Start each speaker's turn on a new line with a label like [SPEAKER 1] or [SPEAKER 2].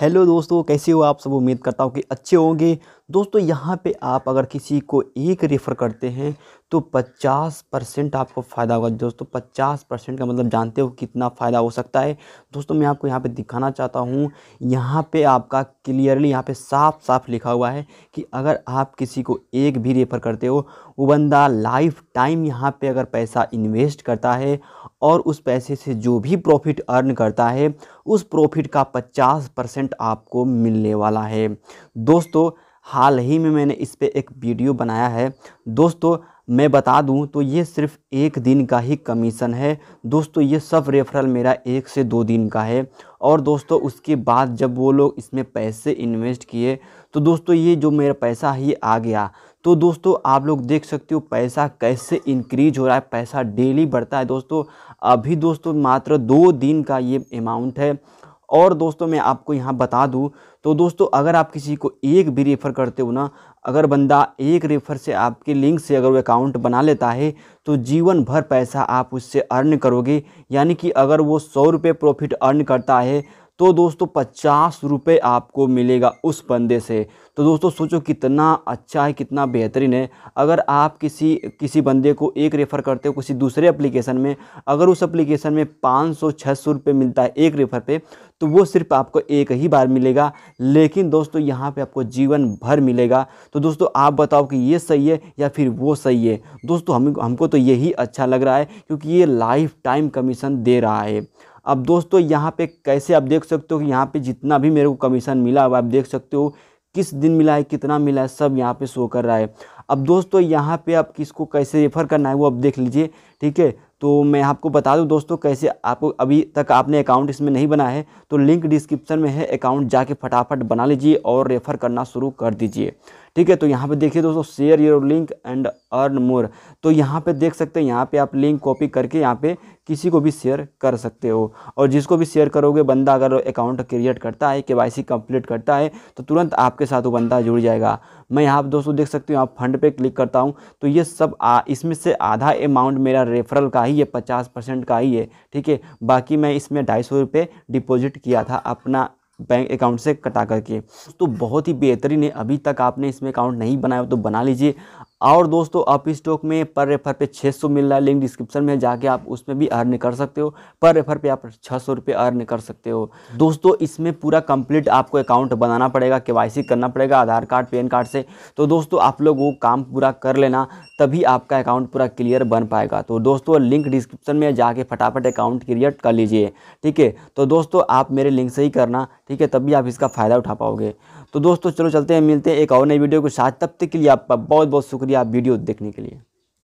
[SPEAKER 1] hello दोस्तों कैसे हो आप सब उम्मीद करता हूँ कि अच्छे होंगे दोस्तों यहाँ पे आप अगर किसी को एक रेफ़र करते हैं तो 50 परसेंट आपको फ़ायदा होगा दोस्तों 50 परसेंट का मतलब जानते हो कितना फ़ायदा हो सकता है दोस्तों मैं आपको यहाँ पे दिखाना चाहता हूँ यहाँ पे आपका क्लियरली यहाँ पे साफ साफ लिखा हुआ है कि अगर आप किसी को एक भी रेफ़र करते हो वो बंदा लाइफ टाइम यहाँ पे अगर पैसा इन्वेस्ट करता है और उस पैसे से जो भी प्रॉफिट अर्न करता है उस प्रॉफिट का 50 परसेंट आपको मिलने वाला है दोस्तों हाल ही में मैंने इस पर एक वीडियो बनाया है दोस्तों मैं बता दूं तो ये सिर्फ एक दिन का ही कमीशन है दोस्तों ये सब रेफरल मेरा एक से दो दिन का है और दोस्तों उसके बाद जब वो लोग इसमें पैसे इन्वेस्ट किए तो दोस्तों ये जो मेरा पैसा ही आ गया तो दोस्तों आप लोग देख सकते हो पैसा कैसे इंक्रीज हो रहा है पैसा डेली बढ़ता है दोस्तों अभी दोस्तों मात्र दो दिन का ये अमाउंट है और दोस्तों मैं आपको यहाँ बता दूँ तो दोस्तों अगर आप किसी को एक भी रेफ़र करते हो ना अगर बंदा एक रेफ़र से आपके लिंक से अगर वो अकाउंट बना लेता है तो जीवन भर पैसा आप उससे अर्न करोगे यानी कि अगर वो सौ रुपये प्रॉफिट अर्न करता है तो दोस्तों पचास रुपये आपको मिलेगा उस बंदे से तो दोस्तों सोचो कितना अच्छा है कितना बेहतरीन है अगर आप किसी किसी बंदे को एक रेफ़र करते हो किसी दूसरे एप्लीकेशन में अगर उस एप्लीकेशन में पाँच सौ छः सौ रुपये मिलता है एक रेफ़र पे तो वो सिर्फ आपको एक ही बार मिलेगा लेकिन दोस्तों यहाँ पे आपको जीवन भर मिलेगा तो दोस्तों आप बताओ कि ये सही है या फिर वो सही है दोस्तों हम हमको तो यही अच्छा लग रहा है क्योंकि ये लाइफ टाइम कमीशन दे रहा है अब दोस्तों यहाँ पे कैसे आप देख सकते हो कि यहाँ पे जितना भी मेरे को कमीशन मिला अब आप देख सकते हो किस दिन मिला है कितना मिला है सब यहाँ पे शो कर रहा है अब दोस्तों यहाँ पे आप किसको कैसे रेफ़र करना है वो आप देख लीजिए ठीक है तो मैं आपको बता दूँ दोस्तों कैसे आपको अभी तक आपने अकाउंट इसमें नहीं बनाया है तो लिंक डिस्क्रिप्शन में है अकाउंट जाके फटाफट बना लीजिए और रेफ़र करना शुरू कर दीजिए ठीक है तो यहाँ पे देखिए दोस्तों share your link and earn more तो यहाँ पे देख सकते हैं यहाँ पे आप लिंक कॉपी करके यहाँ पे किसी को भी शेयर कर सकते हो और जिसको भी शेयर करोगे बंदा अगर अकाउंट क्रिएट करता है के वाई सी कंप्लीट करता है तो तुरंत आपके साथ वो बंदा जुड़ जाएगा मैं यहाँ दोस्तों देख सकती हूँ आप फंड पे क्लिक करता हूँ तो ये सब आ, इसमें से आधा अमाउंट मेरा रेफरल का ही है पचास परसेंट का ही है ठीक है बाकी मैं इसमें ढाई सौ रुपये डिपोजिट किया था अपना बैंक अकाउंट से कटा करके तो बहुत ही बेहतरीन है अभी तक आपने इसमें अकाउंट नहीं बनाया तो बना लीजिए और दोस्तों आप स्टॉक में पर रेफर पे 600 मिल रहा है लिंक डिस्क्रिप्शन में जाके आप उसमें भी अर्न कर सकते हो पर रेफर पे आप छः सौ रुपये अर्न कर सकते हो दोस्तों इसमें पूरा कंप्लीट आपको अकाउंट बनाना पड़ेगा के करना पड़ेगा आधार कार्ड पैन कार्ड से तो दोस्तों आप लोग वो काम पूरा कर लेना तभी आपका अकाउंट पूरा क्लियर बन पाएगा तो दोस्तों लिंक डिस्क्रिप्शन में जाके फटाफट अकाउंट क्रिएट कर लीजिए ठीक है तो दोस्तों आप मेरे लिंक से ही करना ठीक है तभी आप इसका फ़ायदा उठा पाओगे तो दोस्तों चलो चलते हैं मिलते हैं एक और नई वीडियो के साथ तब तक के लिए आपका बहुत बहुत शुक्रिया वीडियो देखने के लिए